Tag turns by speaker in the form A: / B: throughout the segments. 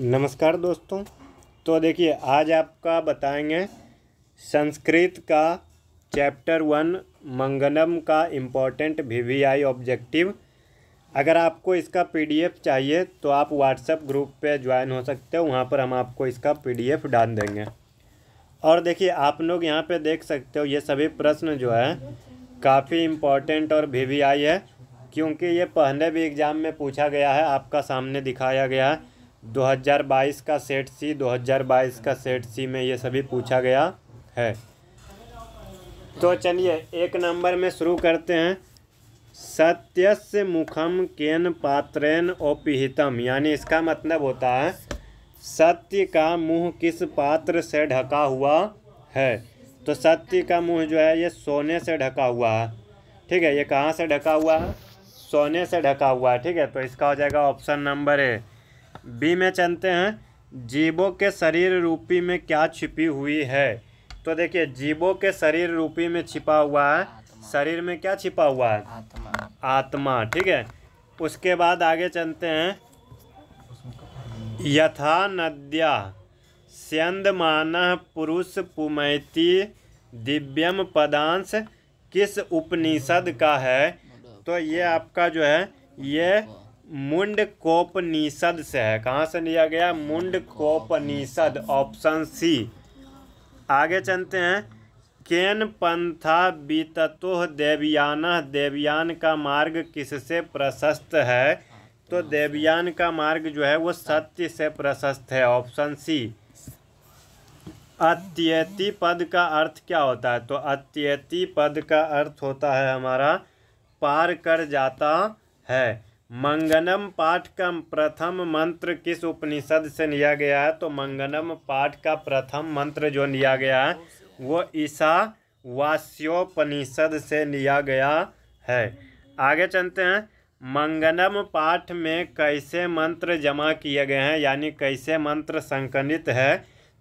A: नमस्कार दोस्तों तो देखिए आज आपका बताएंगे संस्कृत का चैप्टर वन मंगनम का important V V I objective अगर आपको इसका पीडीएफ चाहिए तो आप व्हाट्सएप ग्रुप पे ज्वाइन हो सकते हो वहाँ पर हम आपको इसका पीडीएफ डाल देंगे और देखिए आप लोग यहाँ पे देख सकते हो ये सभी प्रश्न जो है काफ़ी इम्पोर्टेंट और वी वी आई है क्योंकि ये पहले भी एग्ज़ाम में पूछा गया है आपका सामने दिखाया गया है 2022 का सेट सी 2022 का सेट सी में ये सभी पूछा गया है तो चलिए एक नंबर में शुरू करते हैं सत्यस्य मुखम केन पात्रेन ओपिहितम यानी इसका मतलब होता है सत्य का मुंह किस पात्र से ढका हुआ है तो सत्य का मुंह जो है ये सोने से ढका हुआ है ठीक है ये कहाँ से ढका हुआ है सोने से ढका हुआ है ठीक है तो इसका हो जाएगा ऑप्शन नंबर ए बी में चलते हैं जीवों के शरीर रूपी में क्या छिपी हुई है तो देखिए जीवों के शरीर रूपी में छिपा हुआ है शरीर में क्या छिपा हुआ है आत्मा ठीक है उसके बाद आगे चलते हैं यथा नद्या मान पुरुष पुमैती दिव्यम पदांश किस उपनिषद का है तो ये आपका जो है ये मुंडकोपनिषद से है कहाँ से लिया गया मुंडकोपनिषद ऑप्शन सी आगे चलते हैं केन पंथा बीततोह देवयान देवयान का मार्ग किससे प्रशस्त है तो देवयान का मार्ग जो है वो सत्य से प्रशस्त है ऑप्शन सी अत्यति पद का अर्थ क्या होता है तो अत्यति पद का अर्थ होता है हमारा पार कर जाता है मंगनम पाठ का प्रथम मंत्र किस उपनिषद से लिया गया है तो मंगनम पाठ का प्रथम मंत्र जो लिया गया है वो ईसा वास्योपनिषद से लिया गया है आगे चलते हैं मंगनम पाठ में कैसे मंत्र जमा किए गए हैं यानी कैसे मंत्र संकलित है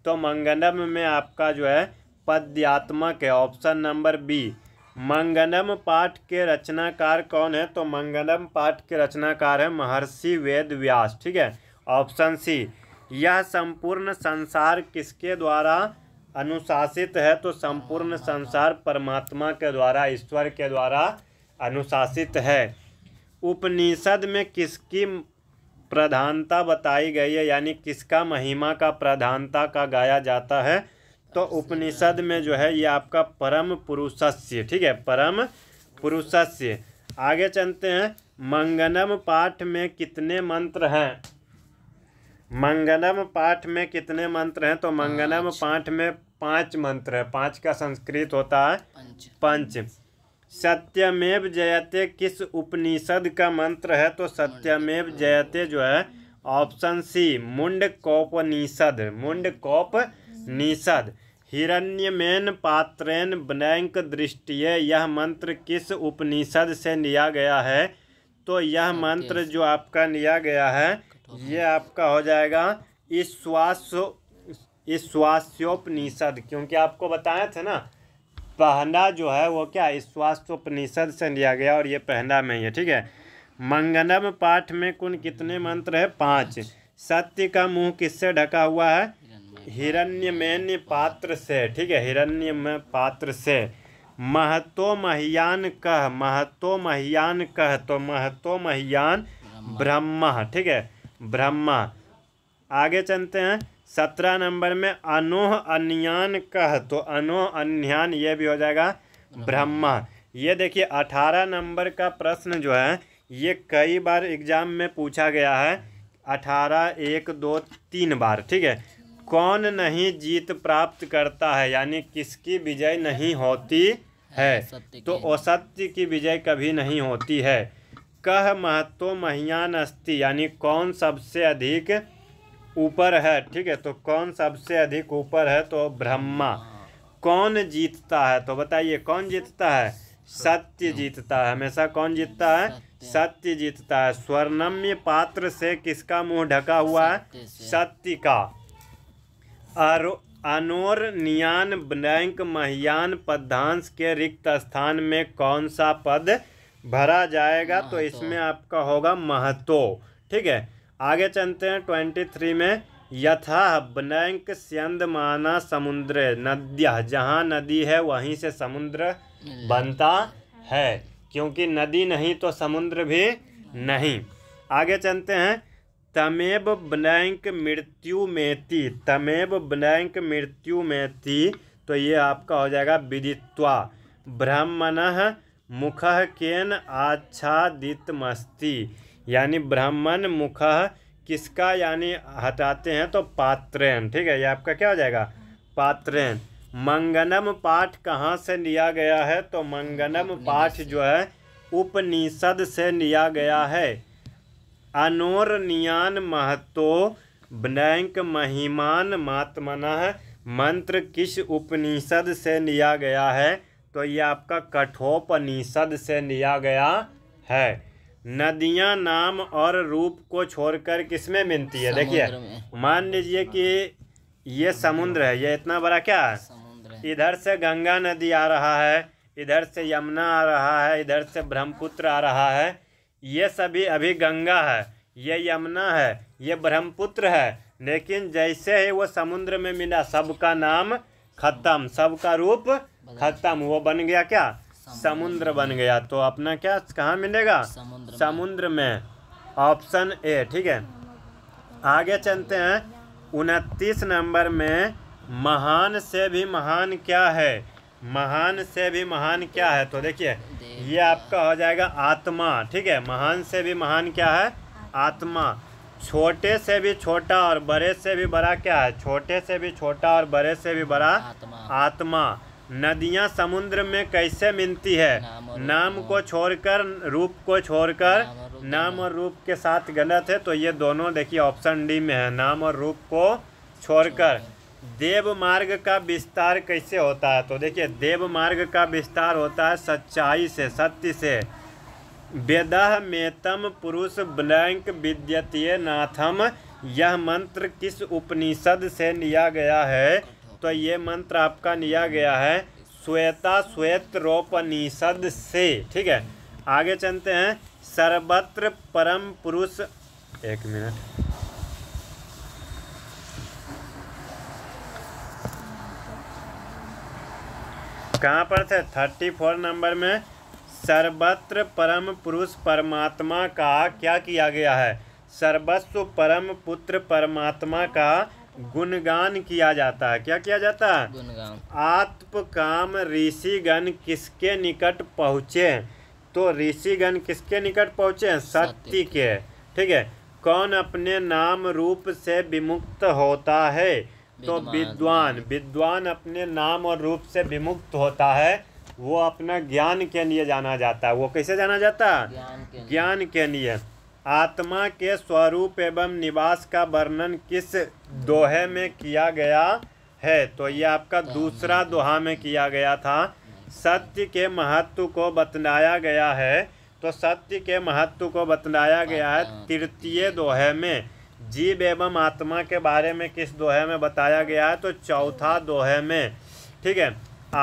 A: तो मंगनम में आपका जो है पद्यात्मक है ऑप्शन नंबर बी मंगलम पाठ के रचनाकार कौन है तो मंगलम पाठ के रचनाकार है महर्षि वेद व्यास ठीक है ऑप्शन सी यह संपूर्ण संसार किसके द्वारा अनुशासित है तो संपूर्ण संसार परमात्मा के द्वारा ईश्वर के द्वारा अनुशासित है उपनिषद में किसकी प्रधानता बताई गई है यानी किसका महिमा का प्रधानता का गाया जाता है तो उपनिषद में जो है ये आपका परम पुरुषस्य ठीक है परम पुरुषस्य आगे चलते हैं मंगलम पाठ में कितने मंत्र हैं मंगलम पाठ में कितने मंत्र हैं तो मंगलम पाठ में पांच मंत्र है पांच का संस्कृत होता है पंच सत्यमेव जयते किस उपनिषद का मंत्र है तो सत्यमेव जयते जो है ऑप्शन सी मुंड कौपनिषद मुंड कौप निषद हिरण्यमेन पात्रेन ब्लैंक दृष्टि यह मंत्र किस उपनिषद से लिया गया है तो यह मंत्र जो आपका लिया गया है ये आपका हो जाएगा इस स्वास्थ्योपनिषद क्योंकि आपको बताए थे ना पहना जो है वो क्या स्वास्थ्योपनिषद से लिया गया और ये पहना में ही है ठीक है मंगनम पाठ में कुल कितने मंत्र है पाँच सत्य का मुंह किससे ढका हुआ है हिरण्यमैन्य पात्र से ठीक है में पात्र से महतो महियान कह महतो महियान कह तो महतो महियान ब्रह्मा ठीक है ब्रह्मा आगे चलते हैं सत्रह नंबर में अनोह अन्यान कह तो अनोह अन्यान ये भी हो जाएगा ब्रह्मा ये देखिए अठारह नंबर का प्रश्न जो है ये कई बार एग्जाम में पूछा गया है अठारह एक दो तीन बार ठीक है कौन नहीं जीत प्राप्त करता है यानी किसकी विजय नहीं होती है हाँ, तो असत्य की विजय कभी नहीं होती है कह महत्व महियान अस्थि यानी कौन सबसे अधिक ऊपर है ठीक है तो कौन सबसे अधिक ऊपर है तो ब्रह्मा हाँ। कौन जीतता है तो बताइए कौन जीतता है सत्य जीतता है हमेशा कौन जीतता है सत्य जीतता है स्वर्णम्य पात्र से किसका मुंह ढका हुआ है सत्य का नियान बैंक महियान पदांश के रिक्त स्थान में कौन सा पद भरा जाएगा तो इसमें आपका होगा महतो ठीक है आगे चलते हैं ट्वेंटी थ्री में यथा ब्लैंक स्यंद माना समुद्र नद्या जहाँ नदी है वहीं से समुद्र बनता है क्योंकि नदी नहीं तो समुद्र भी नहीं आगे चलते हैं तमेव ब्लैंक मृत्यु मेति तमेव ब्लैंक मृत्यु मेति तो ये आपका हो जाएगा विदित्वा ब्राह्मण मुख केन मस्ती यानी ब्राह्मण मुख किसका यानी हटाते हैं तो पात्रेन ठीक है ये आपका क्या हो जाएगा पात्रेन मंगनम पाठ कहाँ से लिया गया है तो मंगनम पाठ जो है उपनिषद से लिया गया है अनोर नियान महतो ब्लैंक महिमान मात्मना मंत्र किस उपनिषद से लिया गया है तो ये आपका कठोपनिषद से लिया गया है नदियाँ नाम और रूप को छोड़कर किसमें मिलती है देखिए मान लीजिए कि ये समुद्र है ये इतना बड़ा क्या है इधर से गंगा नदी आ रहा है इधर से यमुना आ रहा है इधर से ब्रह्मपुत्र आ रहा है ये सभी अभी गंगा है ये यमुना है ये ब्रह्मपुत्र है लेकिन जैसे ही वो समुद्र में मिला सबका नाम खत्म सबका रूप खत्म वो बन गया क्या समुद्र बन गया तो अपना क्या कहाँ मिलेगा समुद्र में ऑप्शन ए ठीक है आगे चलते हैं उनतीस नंबर में महान से भी महान क्या है महान से भी महान क्या है तो देखिए ये आपका हो जाएगा आत्मा ठीक है महान से भी महान क्या है आत्मा छोटे से भी छोटा और बड़े से भी बड़ा क्या है छोटे से भी छोटा और बड़े से भी बड़ा आत्मा, नदियाँ समुद्र में कैसे मिलती है नाम, नाम को छोड़कर रूप को छोड़कर नाम, नाम और रूप के साथ गलत है तो ये दोनों देखिए ऑप्शन डी में है नाम और रूप को छोड़कर देव मार्ग का विस्तार कैसे होता है तो देखिए देव मार्ग का विस्तार होता है सच्चाई से सत्य से वेदह मेतम पुरुष ब्लैंक विद्यतीय नाथम यह मंत्र किस उपनिषद से लिया गया है तो ये मंत्र आपका लिया गया है श्वेता श्वेत्रोपनिषद से ठीक है आगे चलते हैं सर्वत्र परम पुरुष एक मिनट कहाँ पर थे थर्टी फोर नंबर में सर्वत्र परम पुरुष परमात्मा का क्या किया गया है सर्वस्व परम पुत्र परमात्मा का गुणगान किया जाता है क्या किया जाता है आत्म काम ऋषिगण किसके निकट पहुँचे तो ऋषिगण किसके निकट पहुँचे सत्य के ठीक है कौन अपने नाम रूप से विमुक्त होता है तो विद्वान विद्वान अपने नाम और रूप से विमुक्त होता है वो अपना ज्ञान के लिए जाना जाता है वो कैसे जाना जाता है ज्ञान के लिए आत्मा के स्वरूप एवं निवास का वर्णन किस दोहे में किया गया है तो ये आपका दूसरा दोहा में किया गया था सत्य के महत्व को बतलाया गया है तो सत्य के महत्व को बतलाया गया है तृतीय दोहे में जीव एवं आत्मा के बारे में किस दोहे में बताया गया है तो चौथा दोहे में ठीक है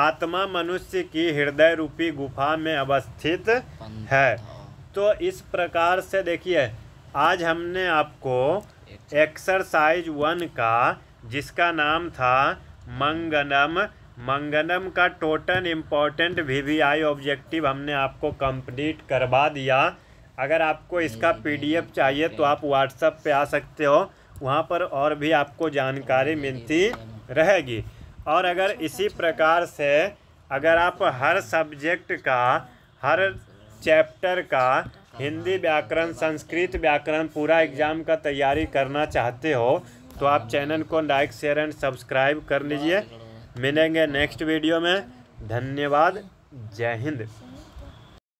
A: आत्मा मनुष्य की हृदय रूपी गुफा में अवस्थित है तो इस प्रकार से देखिए आज हमने आपको एक्सरसाइज वन का जिसका नाम था मंगनम मंगनम का total important V V I objective हमने आपको कंप्लीट करवा दिया अगर आपको इसका पीडीएफ चाहिए तो आप व्हाट्सएप पे आ सकते हो वहाँ पर और भी आपको जानकारी मिलती रहेगी और अगर अच्छा, इसी अच्छा, अच्छा। प्रकार से अगर आप हर सब्जेक्ट का हर चैप्टर का हिंदी व्याकरण संस्कृत व्याकरण पूरा एग्ज़ाम का तैयारी करना चाहते हो तो आप चैनल को लाइक शेयर एंड सब्सक्राइब कर लीजिए मिलेंगे नेक्स्ट वीडियो में धन्यवाद जय हिंद